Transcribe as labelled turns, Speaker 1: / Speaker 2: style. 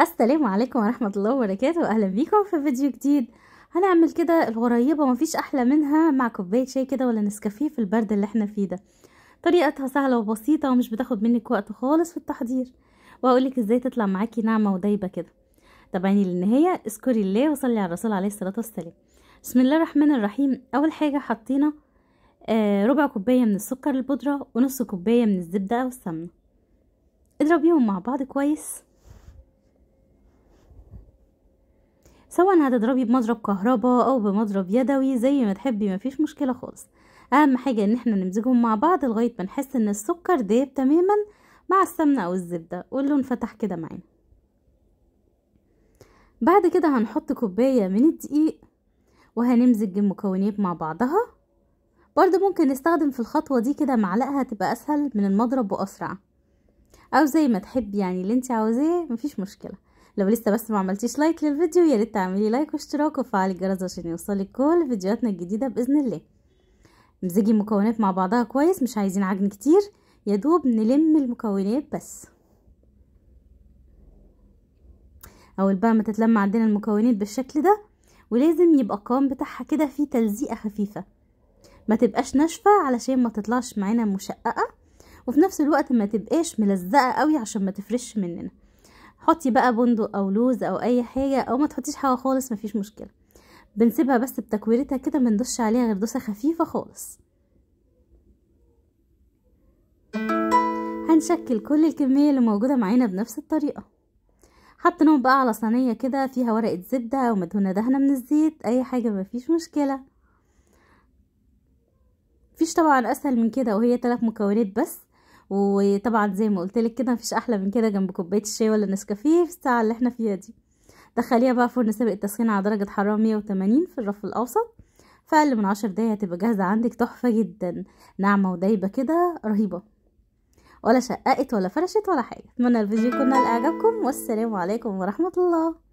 Speaker 1: السلام عليكم ورحمة الله وبركاته أهلا بيكم في فيديو جديد هنعمل كده الغريبة ومفيش أحلى منها مع كوباية شاي كده ولا نسكافيه في البرد اللي احنا فيه ده طريقتها سهلة وبسيطة ومش بتاخد منك وقت خالص في التحضير وهقولك ازاي تطلع معاكي ناعمة ودايبة كده تابعيني للنهاية اذكري الله وصلي على الرسول عليه الصلاة والسلام بسم الله الرحمن الرحيم أول حاجة حطينا آه ربع كوباية من السكر البودرة ونص كوباية من الزبدة أو السمنة اضربيهم مع بعض كويس سواء هتضربي بمضرب كهرباء او بمضرب يدوي زي ما تحبي مفيش مشكله خالص اهم حاجه ان احنا نمزجهم مع بعض لغايه ما نحس ان السكر دايب تماما مع السمنه او الزبده واللون فتح كده معانا بعد كده هنحط كوبايه من الدقيق وهنمزج المكونات مع بعضها برضه ممكن نستخدم في الخطوه دي كده معلقه هتبقى اسهل من المضرب واسرع او زي ما تحبي يعني اللي انت عاوزاه مفيش مشكله لو لسه بس ما عملتيش لايك للفيديو يا ريت تعملي لايك واشتراك وفعلي الجرس عشان يوصلك كل فيديوهاتنا الجديده باذن الله مزجي المكونات مع بعضها كويس مش عايزين عجن كتير يا دوب نلم المكونات بس اول بقى ما تتلم عندنا المكونات بالشكل ده ولازم يبقى القوام بتاعها كده فيه تلزيقه خفيفه ما تبقاش ناشفه علشان ما تطلعش معانا مشققه وفي نفس الوقت ما تبقاش ملزقه قوي عشان ما تفرش مننا حطي بقى بندق او لوز او اي حاجه او ما تحطيش حاجه خالص مفيش مشكله بنسيبها بس بتكويرتها كده مندوش عليها غير دوسه خفيفه خالص هنشكل كل الكميه اللي موجوده معانا بنفس الطريقه حاطينهم بقى على صينيه كده فيها ورقه زبده او مدهونه دهنه من الزيت اي حاجه مفيش مشكله مفيش طبعا اسهل من كده وهي ثلاث مكونات بس وطبعا زي ما قلت لك كده مفيش احلى من كده جنب كوبايه الشاي ولا النسكافيه في الساعه اللي احنا فيها دي دخليها بقى فرن سابق التسخين على درجه حراره 180 في الرف الاوسط فأقل من عشر دقايق هتبقى جاهزة عندك تحفة جدا ناعمة ودايبة كده رهيبة ولا شققت ولا فرشت ولا حاجة اتمنى الفيديو يكون نال اعجابكم والسلام عليكم ورحمة الله